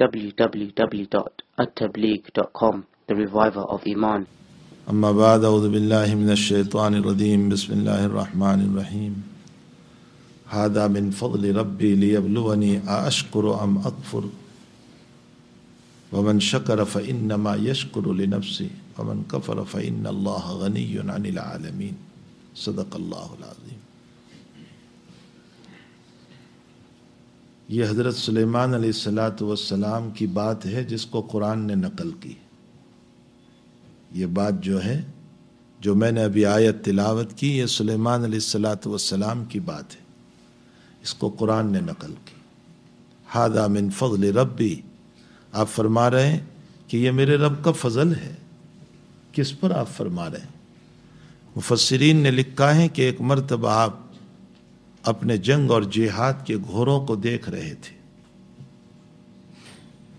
www.attableek.com The Reviver of Iman اما بعد اعوذ باللہ من الشیطان الرجیم بسم اللہ الرحمن الرحیم هذا من فضل ربی لیبلونی آشکر ام اکفر ومن شکر فإنما يشکر لنفسی ومن کفر فإن اللہ غنی عن العالمین صدق اللہ العظیم یہ حضرت سلیمان علیہ السلاۃ والسلام کی بات ہے جس کو قرآن نے نقل کی یہ بات جو ہے جو میں نے ابھی آیت تلاوت کی یہ سلیمان علیہ السلاۃ والسلام کی بات ہے اس کو قرآن نے نقل کی ہاد من فضل ربی آپ فرما رہے ہیں کہ یہ میرے رب کا فضل ہے کس پر آپ فرما رہے ہیں مفسرین نے لکھا ہے کہ ایک مرتبہ آپ اپنے جنگ اور جہاد کے گھوڑوں کو دیکھ رہے تھے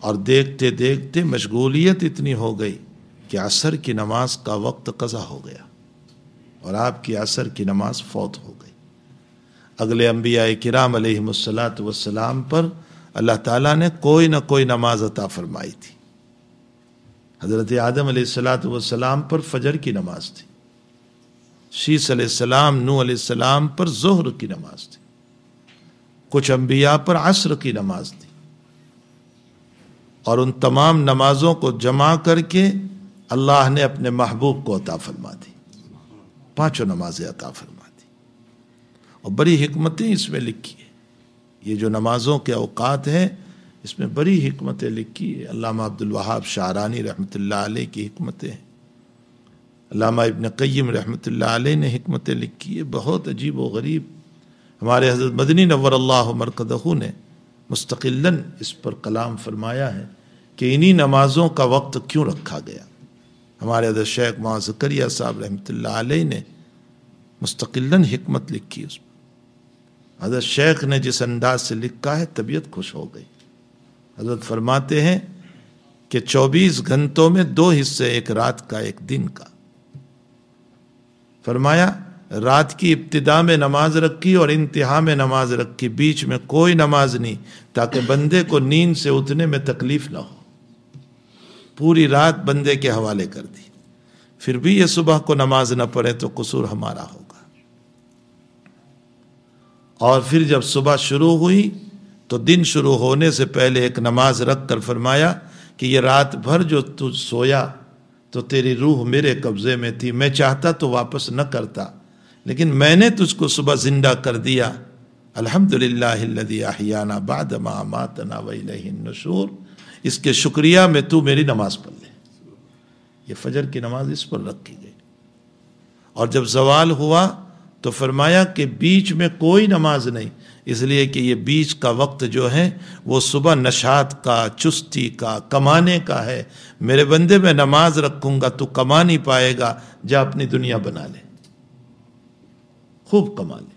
اور دیکھتے دیکھتے مشغولیت اتنی ہو گئی کہ عصر کی نماز کا وقت قضا ہو گیا اور آپ کی عصر کی نماز فوت ہو گئی اگلے انبیاء کرام علیہ السلاۃ والسلام پر اللہ تعالیٰ نے کوئی نہ کوئی نماز عطا فرمائی تھی حضرت آدم علیہ السلاۃ والسلام پر فجر کی نماز تھی شیس علیہ السلام نو علیہ السلام پر ظہر کی نماز تھی کچھ انبیاء پر عصر کی نماز تھی اور ان تمام نمازوں کو جمع کر کے اللہ نے اپنے محبوب کو عطا فرما دی پانچوں نمازیں عطا فرما دی اور بڑی حکمتیں اس میں لکھی ہیں یہ جو نمازوں کے اوقات ہیں اس میں بڑی حکمتیں لکھی علامہ عبد الوہاب شاہرانی رحمت اللہ علیہ کی حکمتیں ہیں علامہ ابن قیم رحمۃ اللہ علیہ نے حکمتیں لکھی ہے بہت عجیب و غریب ہمارے حضرت مدنی نور اللہ مرکدہ نے مستقلََََََََََََََََََََََََََََََ اس پر کلام فرمایا ہے کہ انہی نمازوں کا وقت کیوں رکھا گیا ہمارے حضرت شیخ زکریہ صاحب رحمۃ اللہ علیہ نے مستقلََََََََََََََََََََََََََََََ حکمت لکھی اس پر حضرت شیخ نے جس انداز سے لکھا ہے طبیعت خوش ہو گئی حضرت فرماتے ہیں کہ چوبیس گھنٹوں میں دو حصے ایک رات کا ایک دن کا فرمایا رات کی ابتدا میں نماز رکھی اور انتہا میں نماز رکھی بیچ میں کوئی نماز نہیں تاکہ بندے کو نیند سے اتنے میں تکلیف نہ ہو پوری رات بندے کے حوالے کر دی پھر بھی یہ صبح کو نماز نہ پڑے تو قصور ہمارا ہوگا اور پھر جب صبح شروع ہوئی تو دن شروع ہونے سے پہلے ایک نماز رکھ کر فرمایا کہ یہ رات بھر جو تجھ سویا تو تیری روح میرے قبضے میں تھی میں چاہتا تو واپس نہ کرتا لیکن میں نے تجھ کو صبح زندہ کر دیا الحمد للہ ما ماتنا ویلہ النشور اس کے شکریہ میں تو میری نماز پڑھ لے یہ فجر کی نماز اس پر رکھی گئی اور جب زوال ہوا تو فرمایا کہ بیچ میں کوئی نماز نہیں اس لیے کہ یہ بیچ کا وقت جو ہے وہ صبح نشات کا چستی کا کمانے کا ہے میرے بندے میں نماز رکھوں گا تو کما نہیں پائے گا جا اپنی دنیا بنا لے خوب کما لے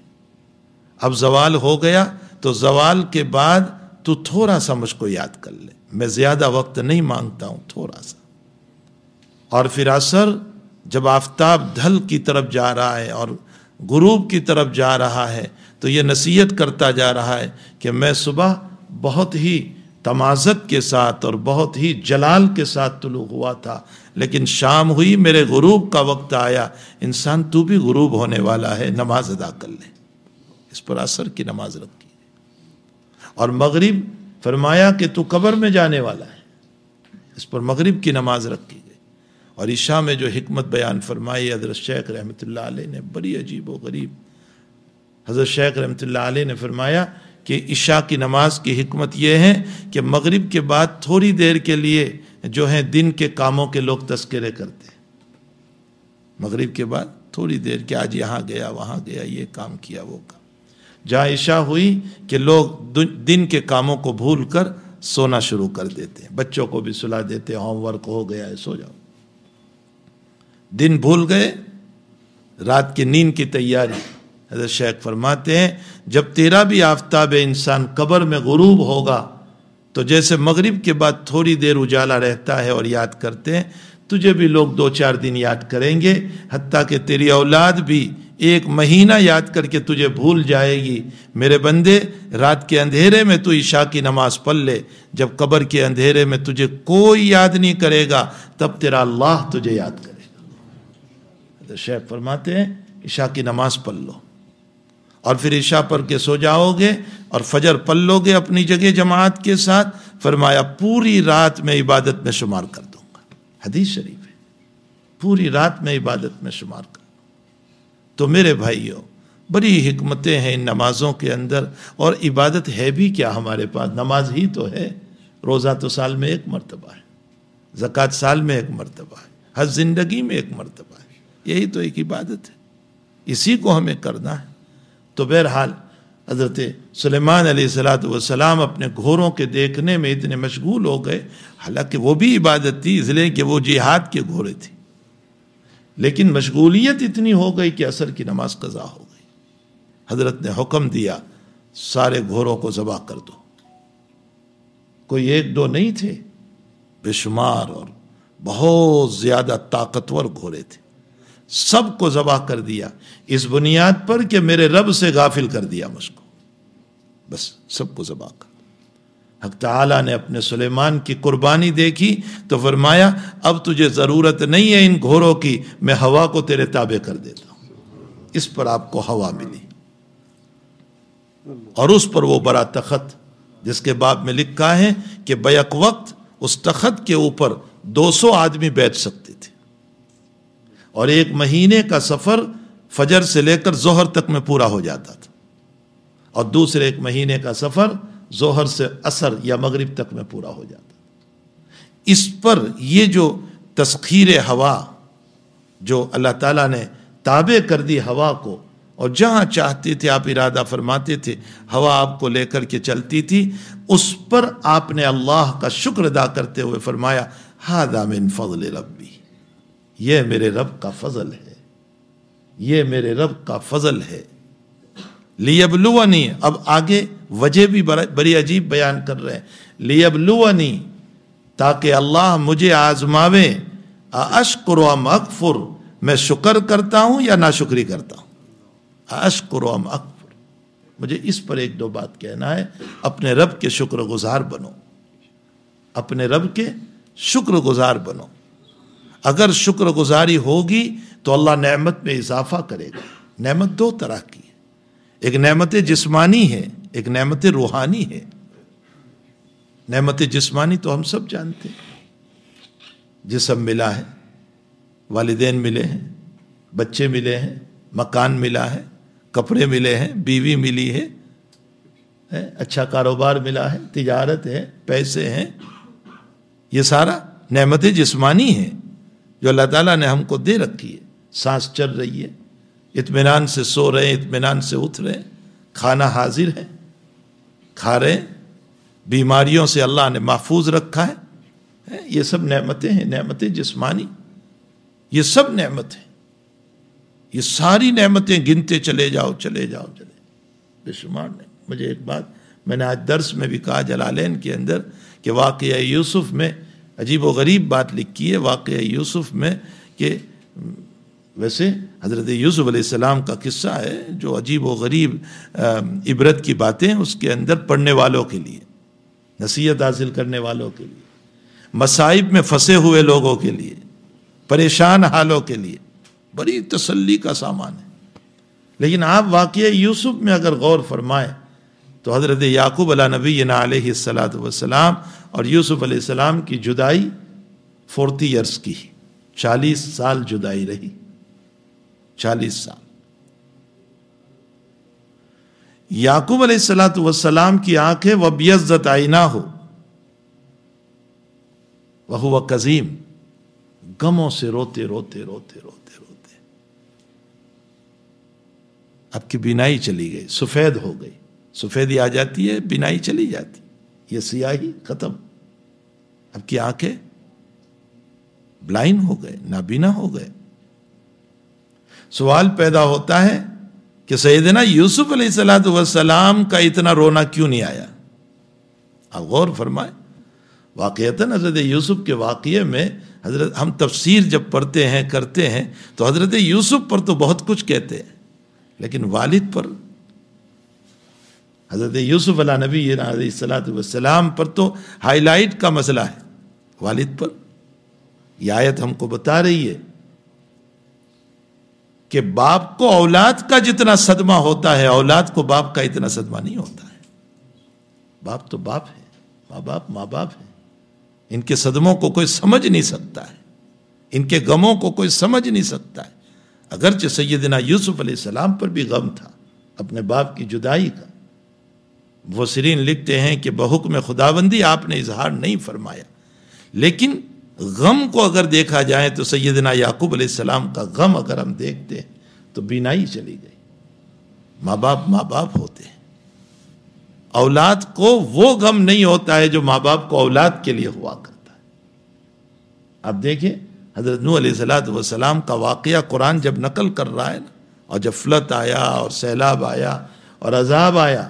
اب زوال ہو گیا تو زوال کے بعد تو تھوڑا سا مجھ کو یاد کر لے میں زیادہ وقت نہیں مانگتا ہوں تھوڑا سا اور پھر اثر جب آفتاب دھل کی طرف جا رہا ہے اور غروب کی طرف جا رہا ہے تو یہ نصیحت کرتا جا رہا ہے کہ میں صبح بہت ہی تمازت کے ساتھ اور بہت ہی جلال کے ساتھ طلوع ہوا تھا لیکن شام ہوئی میرے غروب کا وقت آیا انسان تو بھی غروب ہونے والا ہے نماز ادا کر لے اس پر اثر کی نماز رکھی اور مغرب فرمایا کہ تو قبر میں جانے والا ہے اس پر مغرب کی نماز رکھی گئی اور عشاء میں جو حکمت بیان فرمائی حضرت شیخ رحمۃ اللہ علیہ نے بڑی عجیب و غریب حضرت شیخ رحمۃ اللہ علیہ نے فرمایا کہ عشاء کی نماز کی حکمت یہ ہے کہ مغرب کے بعد تھوڑی دیر کے لیے جو ہیں دن کے کاموں کے لوگ تذکرے کرتے ہیں مغرب کے بعد تھوڑی دیر کہ آج یہاں گیا وہاں گیا یہ کام کیا وہ کام جہاں عشاء ہوئی کہ لوگ دن کے کاموں کو بھول کر سونا شروع کر دیتے ہیں بچوں کو بھی سلا دیتے ہوم ورک ہو گیا ہے سو جاؤ دن بھول گئے رات کی نیند کی تیاری حضرت شیخ فرماتے ہیں جب تیرا بھی آفتاب انسان قبر میں غروب ہوگا تو جیسے مغرب کے بعد تھوڑی دیر اجالا رہتا ہے اور یاد کرتے ہیں تجھے بھی لوگ دو چار دن یاد کریں گے حتیٰ کہ تیری اولاد بھی ایک مہینہ یاد کر کے تجھے بھول جائے گی میرے بندے رات کے اندھیرے میں تو عشاء کی نماز پڑھ لے جب قبر کے اندھیرے میں تجھے کوئی یاد نہیں کرے گا تب تیرا اللہ تجھے یاد کرے گا شیخ فرماتے ہیں عشاء کی نماز پل لو اور پھر عشاء پر کے سو جاؤ گے اور فجر پل لو گے اپنی جگہ جماعت کے ساتھ فرمایا پوری رات میں عبادت میں شمار کر دوں گا حدیث شریف ہے پوری رات میں عبادت میں شمار کر دوں گا تو میرے بھائیوں بڑی حکمتیں ہیں ان نمازوں کے اندر اور عبادت ہے بھی کیا ہمارے پاس نماز ہی تو ہے روزہ تو سال میں ایک مرتبہ ہے زکوٰۃ سال میں ایک مرتبہ ہے ہر زندگی میں ایک مرتبہ ہے یہی تو ایک عبادت ہے اسی کو ہمیں کرنا ہے تو بہرحال حضرت سلیمان السلاۃ والسلام اپنے گھوڑوں کے دیکھنے میں اتنے مشغول ہو گئے حالانکہ وہ بھی عبادت تھی اس کہ وہ جہاد کے گھوڑے تھے لیکن مشغولیت اتنی ہو گئی کہ اثر کی نماز قضا ہو گئی حضرت نے حکم دیا سارے گھوڑوں کو ذبح کر دو کوئی ایک دو نہیں تھے بے شمار اور بہت زیادہ طاقتور گھوڑے تھے سب کو ذبح کر دیا اس بنیاد پر کہ میرے رب سے غافل کر دیا مجھ کو بس سب کو ذبح کر حق تعالیٰ نے اپنے سلیمان کی قربانی دیکھی تو فرمایا اب تجھے ضرورت نہیں ہے ان گھوڑوں کی میں ہوا کو تیرے تابع کر دیتا ہوں اس پر آپ کو ہوا ملی اور اس پر وہ بڑا تخت جس کے باب میں لکھا ہے کہ بیک وقت اس تخت کے اوپر دو سو آدمی بیٹھ سکتے تھے اور ایک مہینے کا سفر فجر سے لے کر ظہر تک میں پورا ہو جاتا تھا اور دوسرے ایک مہینے کا سفر ظہر سے عصر یا مغرب تک میں پورا ہو جاتا تھا اس پر یہ جو تسخیر ہوا جو اللہ تعالیٰ نے تابع کر دی ہوا کو اور جہاں چاہتے تھے آپ ارادہ فرماتے تھے ہوا آپ کو لے کر کے چلتی تھی اس پر آپ نے اللہ کا شکر ادا کرتے ہوئے فرمایا ہا من فضل ربی یہ میرے رب کا فضل ہے یہ میرے رب کا فضل ہے لیبلونی اب آگے وجہ بھی بڑی عجیب بیان کر رہے ہیں لیبلونی تاکہ اللہ مجھے آزماوے اشکر و ام اکفر میں شکر کرتا ہوں یا ناشکری کرتا ہوں اشکر ام اکفر مجھے اس پر ایک دو بات کہنا ہے اپنے رب کے شکر گزار بنو اپنے رب کے شکر گزار بنو اگر شکر گزاری ہوگی تو اللہ نعمت میں اضافہ کرے گا نعمت دو طرح کی ہے ایک نعمت جسمانی ہے ایک نعمت روحانی ہے نعمت جسمانی تو ہم سب جانتے ہیں جسم ملا ہے والدین ملے ہیں بچے ملے ہیں مکان ملا ہے کپڑے ملے ہیں بیوی ملی ہے اچھا کاروبار ملا ہے تجارت ہے پیسے ہیں یہ سارا نعمت جسمانی ہیں جو اللہ تعالیٰ نے ہم کو دے رکھی ہے سانس چل رہی ہے اطمینان سے سو رہے ہیں اطمینان سے رہے ہیں کھانا حاضر ہے کھا رہے ہیں بیماریوں سے اللہ نے محفوظ رکھا ہے یہ سب نعمتیں ہیں نعمتیں جسمانی یہ سب نعمت ہیں یہ ساری نعمتیں گنتے چلے جاؤ چلے جاؤ چلے بے شمار نے مجھے ایک بات میں نے آج درس میں بھی کہا جلالین کے اندر کہ واقعہ یوسف میں عجیب و غریب بات لکھی ہے واقعہ یوسف میں کہ ویسے حضرت یوسف علیہ السلام کا قصہ ہے جو عجیب و غریب عبرت کی باتیں اس کے اندر پڑھنے والوں کے لیے نصیحت حاصل کرنے والوں کے لیے مصائب میں پھنسے ہوئے لوگوں کے لیے پریشان حالوں کے لیے بڑی تسلی کا سامان ہے لیکن آپ واقعہ یوسف میں اگر غور فرمائیں تو حضرت یعقوب علیہ نبی علیہ السلام اور یوسف علیہ السلام کی جدائی فورتی ایئرس کی چالیس سال جدائی رہی چالیس سال یعقوب علیہ السلام تو کی آنکھیں وہ بھی عزت ہو وہ قزیم گموں سے روتے روتے روتے روتے روتے آپ کی بینائی چلی گئی سفید ہو گئی سفید آ جاتی ہے بینائی چلی جاتی یہ سیاہی ختم اب کی آنکھیں بلائنڈ ہو گئے نابینا ہو گئے سوال پیدا ہوتا ہے کہ سیدنا یوسف علیہ السلام والسلام کا اتنا رونا کیوں نہیں آیا آپ غور فرمائیں واقعتاً حضرت یوسف کے واقعے میں حضرت ہم تفسیر جب پڑھتے ہیں کرتے ہیں تو حضرت یوسف پر تو بہت کچھ کہتے ہیں لیکن والد پر حضرت یوسف علیہ نبی علیہ السلاۃ والسلام السلام پر تو ہائی لائٹ کا مسئلہ ہے والد پر یہ آیت ہم کو بتا رہی ہے کہ باپ کو اولاد کا جتنا صدمہ ہوتا ہے اولاد کو باپ کا اتنا صدمہ نہیں ہوتا ہے باپ تو باپ ہے ماں باپ ماں باپ ہے ان کے صدموں کو کوئی سمجھ نہیں سکتا ہے ان کے غموں کو کوئی سمجھ نہیں سکتا ہے اگرچہ سیدنا یوسف علیہ السلام پر بھی غم تھا اپنے باپ کی جدائی کا مفسرین لکھتے ہیں کہ بحکم خداوندی آپ نے اظہار نہیں فرمایا لیکن غم کو اگر دیکھا جائے تو سیدنا یعقوب علیہ السلام کا غم اگر ہم دیکھتے ہیں تو بینائی چلی گئی ماں باپ ماں باپ ہوتے ہیں اولاد کو وہ غم نہیں ہوتا ہے جو ماں باپ کو اولاد کے لیے ہوا کرتا ہے آپ دیکھیں حضرت نو علیہ السلام کا واقعہ قرآن جب نقل کر رہا ہے نا اور فلت آیا اور سیلاب آیا اور عذاب آیا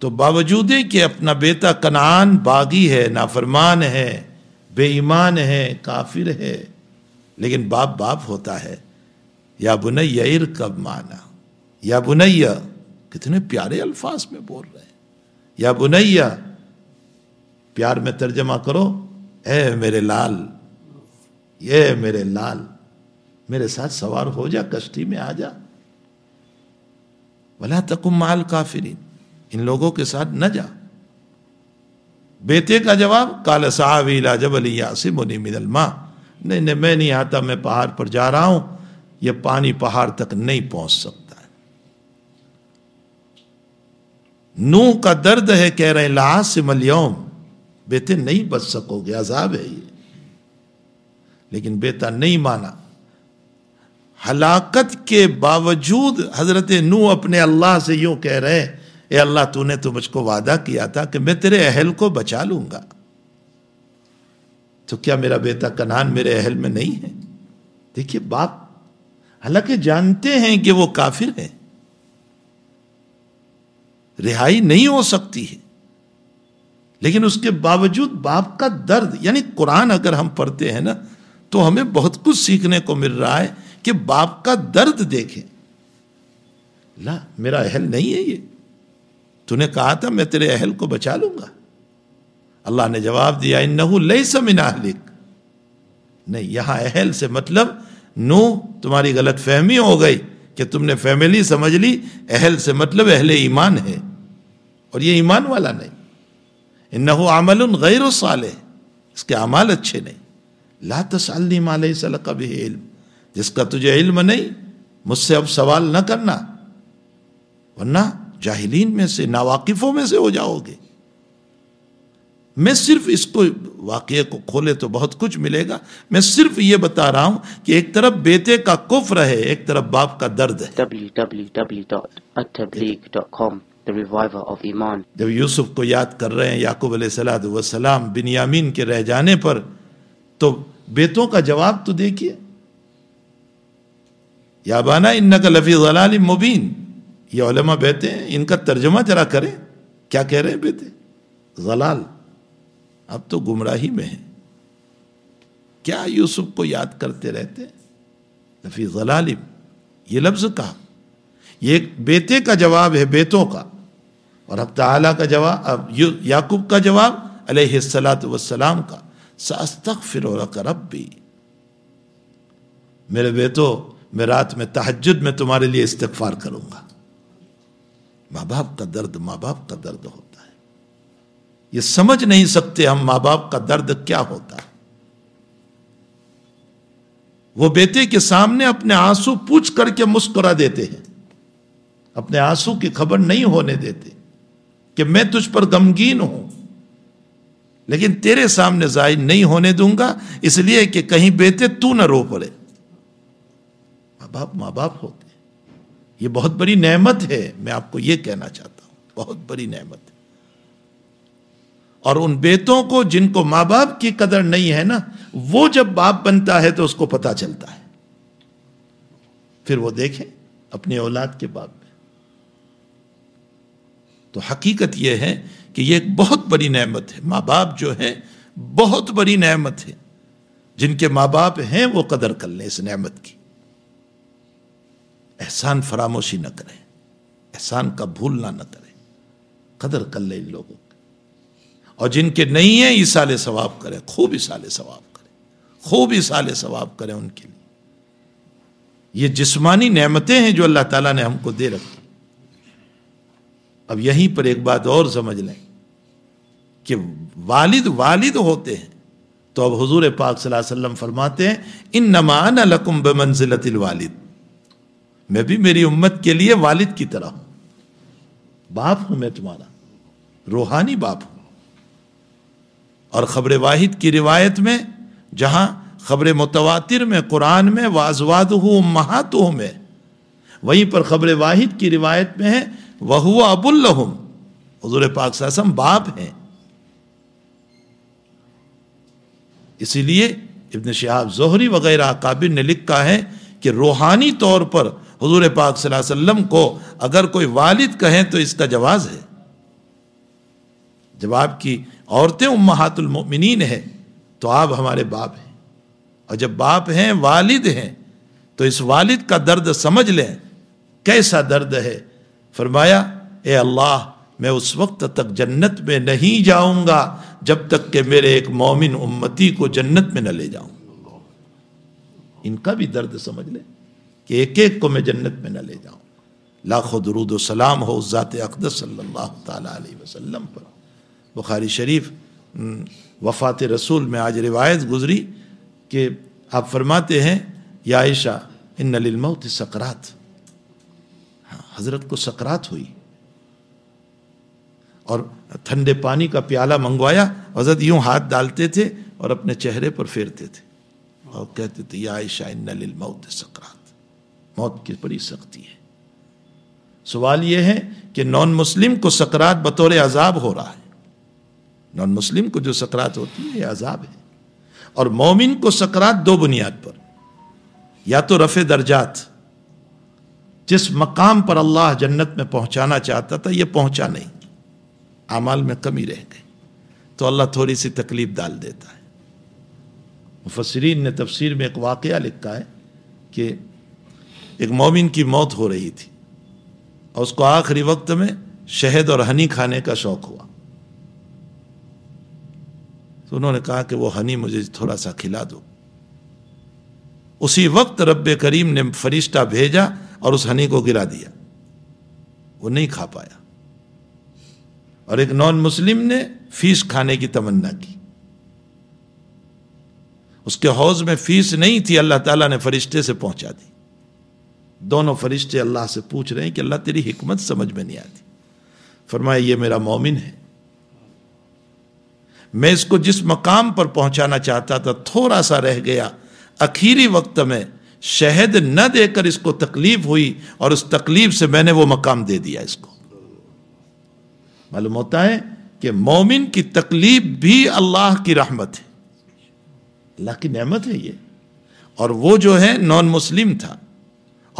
تو باوجود کہ اپنا بیتا کنعان باغی ہے نافرمان ہے بے ایمان ہے کافر ہے لیکن باپ باپ ہوتا ہے یا بنیا ارکب مانا یا بنیا کتنے پیارے الفاظ میں بول رہے ہیں یا بنیا پیار میں ترجمہ کرو اے میرے لال اے میرے لال میرے ساتھ سوار ہو جا کشتی میں آ جا ولا تکم مال کافرین ان لوگوں کے ساتھ نہ جا بیٹے کا جواب کالا صاحب علی من الماء نہیں نہیں میں نہیں آتا میں پہاڑ پر جا رہا ہوں یہ پانی پہاڑ تک نہیں پہنچ سکتا ہے نو کا درد ہے کہہ رہے لا سے الیوم بیٹے نہیں بچ سکو گے عذاب ہے یہ لیکن بیتا نہیں مانا ہلاکت کے باوجود حضرت نو اپنے اللہ سے یوں کہہ رہے ہیں اے اللہ تو نے تو مجھ کو وعدہ کیا تھا کہ میں تیرے اہل کو بچا لوں گا تو کیا میرا بیٹا کنان میرے اہل میں نہیں ہے دیکھیے باپ حالانکہ جانتے ہیں کہ وہ کافر ہیں رہائی نہیں ہو سکتی ہے لیکن اس کے باوجود باپ کا درد یعنی قرآن اگر ہم پڑھتے ہیں نا تو ہمیں بہت کچھ سیکھنے کو مل رہا ہے کہ باپ کا درد دیکھیں لا میرا اہل نہیں ہے یہ تو نے کہا تھا میں تیرے اہل کو بچا لوں گا اللہ نے جواب دیا انہو لیس من اہلک نہیں یہاں اہل سے مطلب نو تمہاری غلط فہمی ہو گئی کہ تم نے فیملی سمجھ لی اہل سے مطلب اہل ایمان ہے اور یہ ایمان والا نہیں انہو عمل غیر صالح اس کے اعمال اچھے نہیں لا تسعلنی ما لیس سل به علم جس کا تجھے علم نہیں مجھ سے اب سوال نہ کرنا ورنہ جاہلین میں سے ناواقفوں میں سے ہو جاؤ گے میں صرف اس کو واقعے کو کھولے تو بہت کچھ ملے گا میں صرف یہ بتا رہا ہوں کہ ایک طرف بیٹے کا کفر ہے ایک طرف باپ کا درد of iman جب یوسف کو یاد کر رہے ہیں یاقوب علیہ السلام بن بنیامین کے رہ جانے پر تو بیتوں کا جواب تو دیکھیے یا بانا لفی ظلال مبین یہ علماء بیتے ہیں ان کا ترجمہ ذرا کریں کیا کہہ رہے ہیں بیتے غلال اب تو گمراہی میں ہیں کیا یوسف کو یاد کرتے رہتے لفی غلال یہ لفظ کہا یہ بیتے کا جواب ہے بیتوں کا اور اب تعالیٰ کا جواب اب یعقوب کا جواب علیہ السلاۃ والسلام کا ساستغفر لک ربی میرے بیٹوں میں رات میں تحجد میں تمہارے لیے استغفار کروں گا ماں باپ کا درد ماں باپ کا درد ہوتا ہے یہ سمجھ نہیں سکتے ہم ماں باپ کا درد کیا ہوتا ہے وہ بیٹے کے سامنے اپنے آنسو پوچھ کر کے مسکرا دیتے ہیں اپنے آنسو کی خبر نہیں ہونے دیتے کہ میں تجھ پر غمگین ہوں لیکن تیرے سامنے ظاہر نہیں ہونے دوں گا اس لیے کہ کہیں بیٹے تو نہ رو پڑے ماں باپ ماں باپ ہوتے یہ بہت بڑی نعمت ہے میں آپ کو یہ کہنا چاہتا ہوں بہت بڑی نعمت ہے اور ان بیتوں کو جن کو ماں باپ کی قدر نہیں ہے نا وہ جب باپ بنتا ہے تو اس کو پتا چلتا ہے پھر وہ دیکھیں اپنے اولاد کے باپ میں تو حقیقت یہ ہے کہ یہ ایک بہت بڑی نعمت ہے ماں باپ جو ہے بہت بڑی نعمت ہے جن کے ماں باپ ہیں وہ قدر کر لیں اس نعمت کی احسان فراموشی نہ کریں احسان کا بھولنا نہ کریں قدر کر لیں ان لوگوں کی اور جن کے نہیں ہیں اصال ثواب کریں خوب اصال ثواب کریں خوب اصال ثواب کریں ان کے لیے یہ جسمانی نعمتیں ہیں جو اللہ تعالیٰ نے ہم کو دے رکھی اب یہیں پر ایک بات اور سمجھ لیں کہ والد والد ہوتے ہیں تو اب حضور پاک صلی اللہ علیہ وسلم فرماتے ہیں ان نمان لکم بے منزلت الوالد میں بھی میری امت کے لیے والد کی طرح ہوں باپ ہوں میں تمہارا روحانی باپ ہوں اور خبر واحد کی روایت میں جہاں خبر متواتر میں قرآن میں ہوں میں وہیں پر خبر واحد کی روایت میں ہے وہ اب الحم حضور پاک صلی اللہ علیہ وسلم باپ ہیں اسی لیے ابن شہاب زہری وغیرہ کابر نے لکھا ہے کہ روحانی طور پر حضور پاک صلی اللہ علیہ وسلم کو اگر کوئی والد کہیں تو اس کا جواز ہے جب آپ کی عورتیں امہات المؤمنین ہیں تو آپ ہمارے باپ ہیں اور جب باپ ہیں والد ہیں تو اس والد کا درد سمجھ لیں کیسا درد ہے فرمایا اے اللہ میں اس وقت تک جنت میں نہیں جاؤں گا جب تک کہ میرے ایک مومن امتی کو جنت میں نہ لے جاؤں ان کا بھی درد سمجھ لیں کہ ایک ایک کو میں جنت میں نہ لے جاؤں لاکھوں درود سلام ہو ذات اقدس صلی اللہ تعالیٰ علیہ وسلم پر بخاری شریف وفات رسول میں آج روایت گزری کہ آپ فرماتے ہیں یا عائشہ ان سکرات ہاں، حضرت کو سکرات ہوئی اور ٹھنڈے پانی کا پیالہ منگوایا حضرت یوں ہاتھ ڈالتے تھے اور اپنے چہرے پر پھیرتے تھے اور کہتے تھے یا عائشہ ان للموت سکرات موت کی بڑی سختی ہے سوال یہ ہے کہ نان مسلم کو سکرات بطور عذاب ہو رہا ہے نان مسلم کو جو سکرات ہوتی ہے یہ عذاب ہے اور مومن کو سکرات دو بنیاد پر یا تو رفع درجات جس مقام پر اللہ جنت میں پہنچانا چاہتا تھا یہ پہنچا نہیں اعمال میں کمی رہ گئے تو اللہ تھوڑی سی تکلیف ڈال دیتا ہے مفسرین نے تفسیر میں ایک واقعہ لکھا ہے کہ ایک مومن کی موت ہو رہی تھی اور اس کو آخری وقت میں شہد اور ہنی کھانے کا شوق ہوا تو انہوں نے کہا کہ وہ ہنی مجھے تھوڑا سا کھلا دو اسی وقت رب کریم نے فرشتہ بھیجا اور اس ہنی کو گرا دیا وہ نہیں کھا پایا اور ایک نان مسلم نے فیس کھانے کی تمنا کی اس کے حوض میں فیس نہیں تھی اللہ تعالیٰ نے فرشتے سے پہنچا دی دونوں فرشتے اللہ سے پوچھ رہے ہیں کہ اللہ تیری حکمت سمجھ میں نہیں آتی فرمایا یہ میرا مومن ہے میں اس کو جس مقام پر پہنچانا چاہتا تھا تھوڑا سا رہ گیا وقت میں شہد نہ دے کر اس کو تکلیف ہوئی اور اس تکلیف سے میں نے وہ مقام دے دیا اس کو معلوم ہوتا ہے کہ مومن کی تکلیف بھی اللہ کی رحمت ہے اللہ کی نعمت ہے یہ اور وہ جو ہے نان مسلم تھا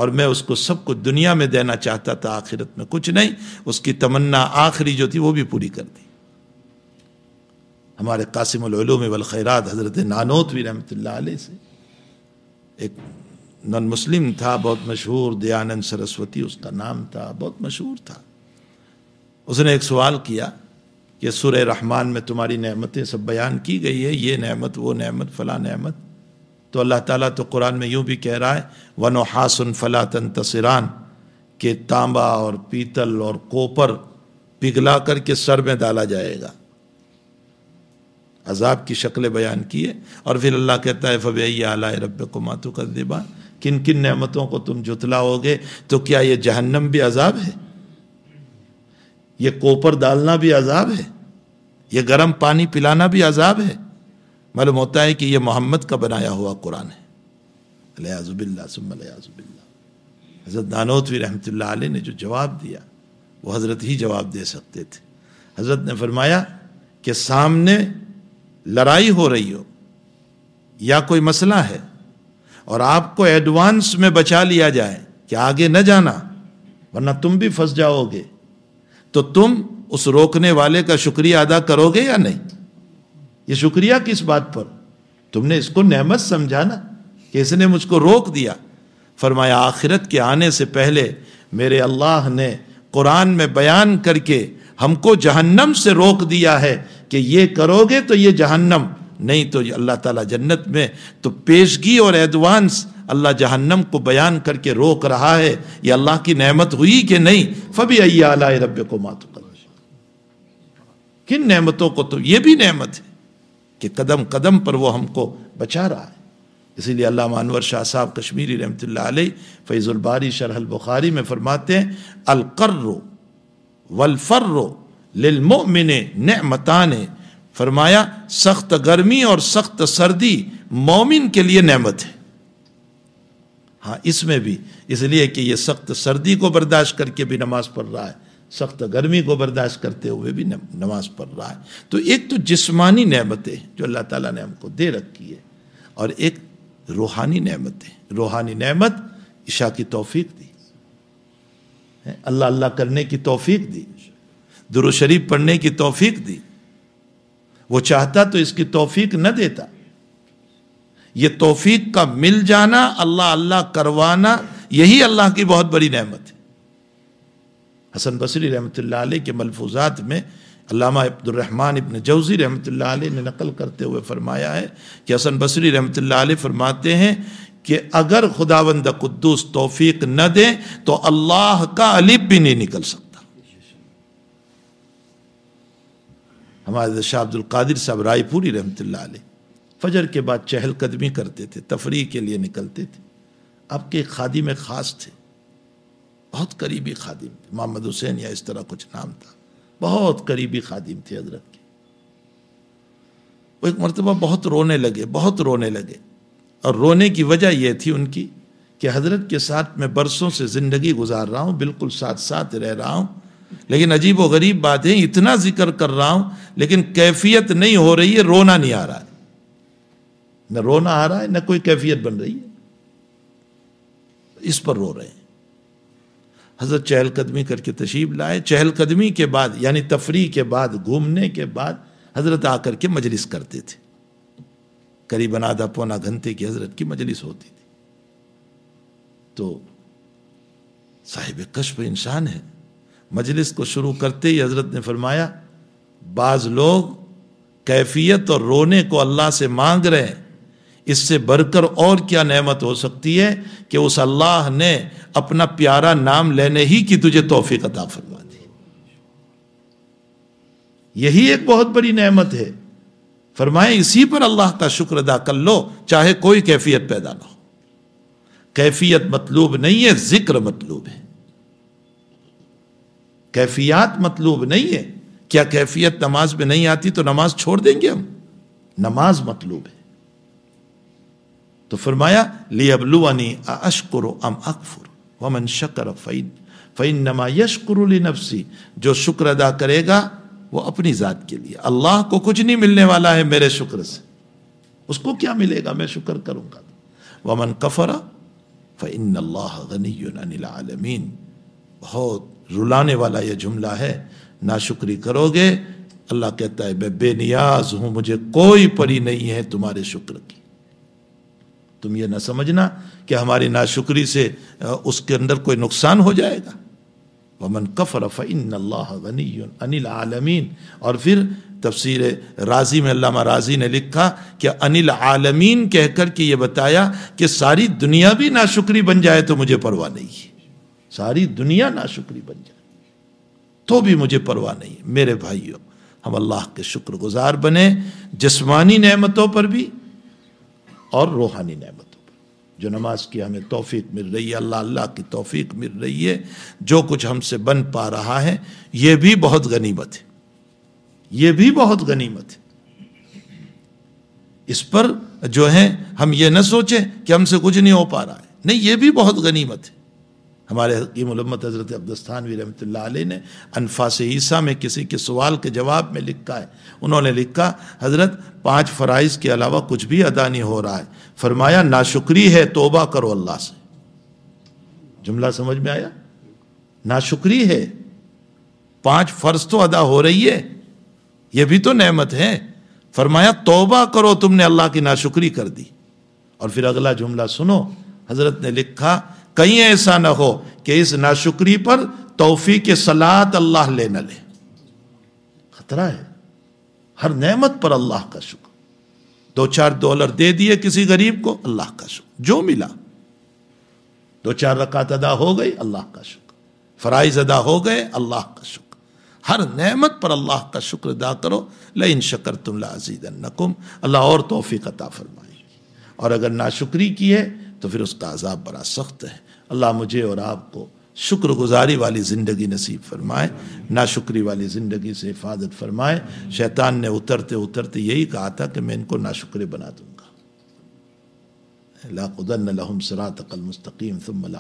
اور میں اس کو سب کو دنیا میں دینا چاہتا تھا آخرت میں کچھ نہیں اس کی تمنا آخری جو تھی وہ بھی پوری کر دی ہمارے قاسم العلوم والخیرات حضرت نانوت بھی رحمۃ اللہ علیہ سے ایک نن مسلم تھا بہت مشہور دیانند سرسوتی اس کا نام تھا بہت مشہور تھا اس نے ایک سوال کیا کہ سورہ رحمان میں تمہاری نعمتیں سب بیان کی گئی ہے یہ نعمت وہ نعمت فلاں نعمت تو اللہ تعالیٰ تو قرآن میں یوں بھی کہہ رہا ہے ون و حاصن کہ تسیران تانبا اور پیتل اور کوپر پگھلا کر کے سر میں ڈالا جائے گا عذاب کی شکل بیان کیے اور پھر اللہ کہتا ہے فب عَلَىٰ رب کو ماتو کر کن کن نعمتوں کو تم جتلاؤ گے تو کیا یہ جہنم بھی عذاب ہے یہ کوپر ڈالنا بھی عذاب ہے یہ گرم پانی پلانا بھی عذاب ہے معلوم ہوتا ہے کہ یہ محمد کا بنایا ہوا قرآن ہے حضرت نانوتوی رحمۃ اللہ علیہ نے جو جواب دیا وہ حضرت ہی جواب دے سکتے تھے حضرت نے فرمایا کہ سامنے لڑائی ہو رہی ہو یا کوئی مسئلہ ہے اور آپ کو ایڈوانس میں بچا لیا جائے کہ آگے نہ جانا ورنہ تم بھی پھنس جاؤ گے تو تم اس روکنے والے کا شکریہ ادا کرو گے یا نہیں یہ شکریہ کس بات پر تم نے اس کو نعمت سمجھا نا کہ اس نے مجھ کو روک دیا فرمایا آخرت کے آنے سے پہلے میرے اللہ نے قرآن میں بیان کر کے ہم کو جہنم سے روک دیا ہے کہ یہ کرو گے تو یہ جہنم نہیں تو اللہ تعالیٰ جنت میں تو پیشگی اور ایڈوانس اللہ جہنم کو بیان کر کے روک رہا ہے یہ اللہ کی نعمت ہوئی کہ نہیں فبی ایا اللہ رب کو مات کن نعمتوں کو تو یہ بھی نعمت ہے کہ قدم قدم پر وہ ہم کو بچا رہا ہے اسی لیے علامہ انور شاہ صاحب کشمیری رحمۃ اللہ علیہ فیض الباری شرح البخاری میں فرماتے القرو و الفرو للمؤمن نعمتان فرمایا سخت گرمی اور سخت سردی مومن کے لیے نعمت ہے ہاں اس میں بھی اس لیے کہ یہ سخت سردی کو برداشت کر کے بھی نماز پڑھ رہا ہے سخت گرمی کو برداشت کرتے ہوئے بھی نماز پڑھ رہا ہے تو ایک تو جسمانی نعمتیں جو اللہ تعالیٰ نے ہم کو دے رکھی ہے اور ایک روحانی نعمتیں روحانی نعمت عشاء کی توفیق دی اللہ اللہ کرنے کی توفیق دی درو شریف پڑھنے کی توفیق دی وہ چاہتا تو اس کی توفیق نہ دیتا یہ توفیق کا مل جانا اللہ اللہ کروانا یہی اللہ کی بہت بڑی نعمت ہے حسن بصری رحمۃ اللہ علیہ کے ملفوظات میں علامہ عبد الرحمن ابن جوزی رحمۃ اللہ علیہ نے نقل کرتے ہوئے فرمایا ہے کہ حسن بصری رحمۃ اللہ علیہ فرماتے ہیں کہ اگر خداوند قدوس توفیق نہ دے تو اللہ کا علیب بھی نہیں نکل سکتا ہمارے شاہ عبد القادر صاحب رائے پوری رحمۃ اللہ علیہ فجر کے بعد چہل قدمی کرتے تھے تفریح کے لیے نکلتے تھے آپ کے خادم خاص تھے بہت قریبی خادم تھے محمد حسین یا اس طرح کچھ نام تھا بہت قریبی خادم تھے حضرت کے وہ ایک مرتبہ بہت رونے لگے بہت رونے لگے اور رونے کی وجہ یہ تھی ان کی کہ حضرت کے ساتھ میں برسوں سے زندگی گزار رہا ہوں بالکل ساتھ ساتھ رہ رہا ہوں لیکن عجیب و غریب بات ہے اتنا ذکر کر رہا ہوں لیکن کیفیت نہیں ہو رہی ہے رونا نہیں آ رہا ہے نہ رونا آ رہا ہے نہ کوئی کیفیت بن رہی ہے اس پر رو رہے ہیں حضرت چہل قدمی کر کے تشریف لائے چہل قدمی کے بعد یعنی تفریح کے بعد گھومنے کے بعد حضرت آ کر کے مجلس کرتے تھے قریباً آدھا پونا گھنٹے کی حضرت کی مجلس ہوتی تھی تو صاحب کشف انسان ہے مجلس کو شروع کرتے ہی حضرت نے فرمایا بعض لوگ کیفیت اور رونے کو اللہ سے مانگ رہے ہیں اس سے بڑھ کر اور کیا نعمت ہو سکتی ہے کہ اس اللہ نے اپنا پیارا نام لینے ہی کی تجھے توفیق عطا فرما دی یہی ایک بہت بڑی نعمت ہے فرمائے اسی پر اللہ کا شکر ادا کر لو چاہے کوئی کیفیت پیدا نہ ہو کیفیت مطلوب نہیں ہے ذکر مطلوب ہے کیفیات مطلوب نہیں ہے کیا کیفیت نماز میں نہیں آتی تو نماز چھوڑ دیں گے ہم نماز مطلوب ہے تو فرمایا لی اشکر ام اکفر ومن شکر فعین فعین نما یشکر یشکرفسی جو شکر ادا کرے گا وہ اپنی ذات کے لیے اللہ کو کچھ نہیں ملنے والا ہے میرے شکر سے اس کو کیا ملے گا میں شکر کروں گا ومن کفر فعن اللہ غنی العالمین بہت رلانے والا یہ جملہ ہے نہ شکری کرو گے اللہ کہتا ہے میں بے نیاز ہوں مجھے کوئی پری نہیں ہے تمہارے شکر کی تم یہ نہ سمجھنا کہ ہماری ناشکری سے اس کے اندر کوئی نقصان ہو جائے گا کفر کفرف اللہ علی العالمین اور پھر تفسیر راضی میں علامہ راضی نے لکھا کہ العالمین کہہ کر کے یہ بتایا کہ ساری دنیا بھی ناشکری بن جائے تو مجھے پرواہ نہیں ہے ساری دنیا ناشکری بن جائے تو بھی مجھے پرواہ نہیں میرے بھائیوں ہم اللہ کے شکر گزار بنے جسمانی نعمتوں پر بھی اور روحانی نعمتوں پر جو نماز کی ہمیں توفیق مل رہی ہے اللہ اللہ کی توفیق مل رہی ہے جو کچھ ہم سے بن پا رہا ہے یہ بھی بہت غنیمت ہے یہ بھی بہت غنیمت ہے اس پر جو ہے ہم یہ نہ سوچیں کہ ہم سے کچھ نہیں ہو پا رہا ہے نہیں یہ بھی بہت غنیمت ہے ہمارے حکیم علمت حضرت عبدستانوی رحمۃ اللہ علیہ نے انفاس عیسیٰ میں کسی کے سوال کے جواب میں لکھا ہے انہوں نے لکھا حضرت پانچ فرائض کے علاوہ کچھ بھی ادا نہیں ہو رہا ہے فرمایا ناشکری ہے توبہ کرو اللہ سے جملہ سمجھ میں آیا ناشکری ہے پانچ فرض تو ادا ہو رہی ہے یہ بھی تو نعمت ہے فرمایا توبہ کرو تم نے اللہ کی ناشکری کر دی اور پھر اگلا جملہ سنو حضرت نے لکھا کہیں ایسا نہ ہو کہ اس ناشکری پر توفیق کے سلاد اللہ لے نہ لے خطرہ ہے ہر نعمت پر اللہ کا شکر دو چار ڈالر دے دیے کسی غریب کو اللہ کا شکر جو ملا دو چار رکعت ادا ہو گئی اللہ کا شکر فرائض ادا ہو گئے اللہ کا شکر ہر نعمت پر اللہ کا شکر ادا کرو شکر تم لزیز اللہ اور توفیق عطا فرمائی اور اگر ناشکری کی ہے تو پھر اس کا عذاب بڑا سخت ہے اللہ مجھے اور آپ کو شکر گزاری والی زندگی نصیب فرمائے ناشکری والی زندگی سے حفاظت فرمائے شیطان نے اترتے اترتے یہی کہا تھا کہ میں ان کو ناشکری بنا دوں گا مستقیم ومن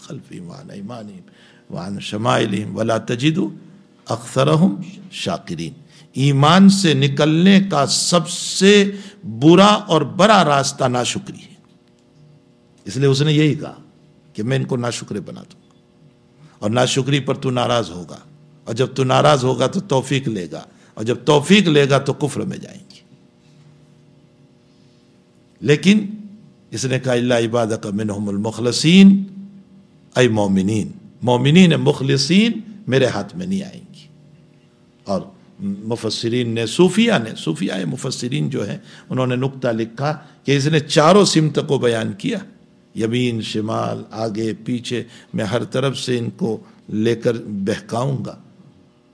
خلفهم وعن وان وعن شمائلهم ولا تجدو اکثر شاکرین ایمان سے نکلنے کا سب سے برا اور بڑا راستہ ناشکری ہے اس لیے اس نے یہی کہا کہ میں ان کو ناشکری بنا دوں اور ناشکری پر تو ناراض ہوگا اور جب تو ناراض ہوگا تو توفیق لے گا اور جب توفیق لے گا تو کفر میں جائیں گے لیکن اس نے کہا اللہ عبادت کا منحم اے مومنین مومنین مخلصین میرے ہاتھ میں نہیں آئیں گی اور مفسرین نے صوفیہ نے صوفیہ مفسرین جو ہیں انہوں نے نقطہ لکھا کہ اس نے چاروں سمت کو بیان کیا یمین شمال آگے پیچھے میں ہر طرف سے ان کو لے کر بہکاؤں گا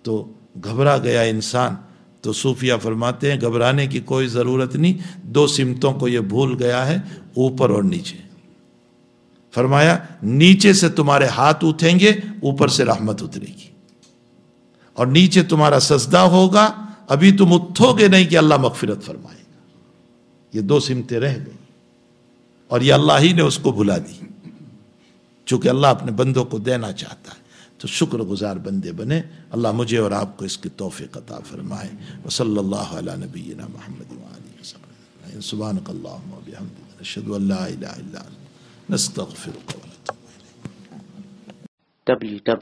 تو گھبرا گیا انسان تو صوفیہ فرماتے ہیں گھبرانے کی کوئی ضرورت نہیں دو سمتوں کو یہ بھول گیا ہے اوپر اور نیچے فرمایا نیچے سے تمہارے ہاتھ اٹھیں گے اوپر سے رحمت اترے گی اور نیچے تمہارا سجدہ ہوگا ابھی تم اٹھو گے نہیں کہ اللہ مغفرت فرمائے گا یہ دو سمتیں رہ گئیں اور یہ اللہ ہی نے اس کو بھلا دی چونکہ اللہ اپنے بندوں کو دینا چاہتا ہے تو شکر گزار بندے بنے اللہ مجھے اور آپ کو اس کی توفیق عطا فرمائے وصل اللہ علیہ نبینا محمد سبحانک اللہم و بحمد اشہد و لا الہ الا اللہ نستغفر قولتا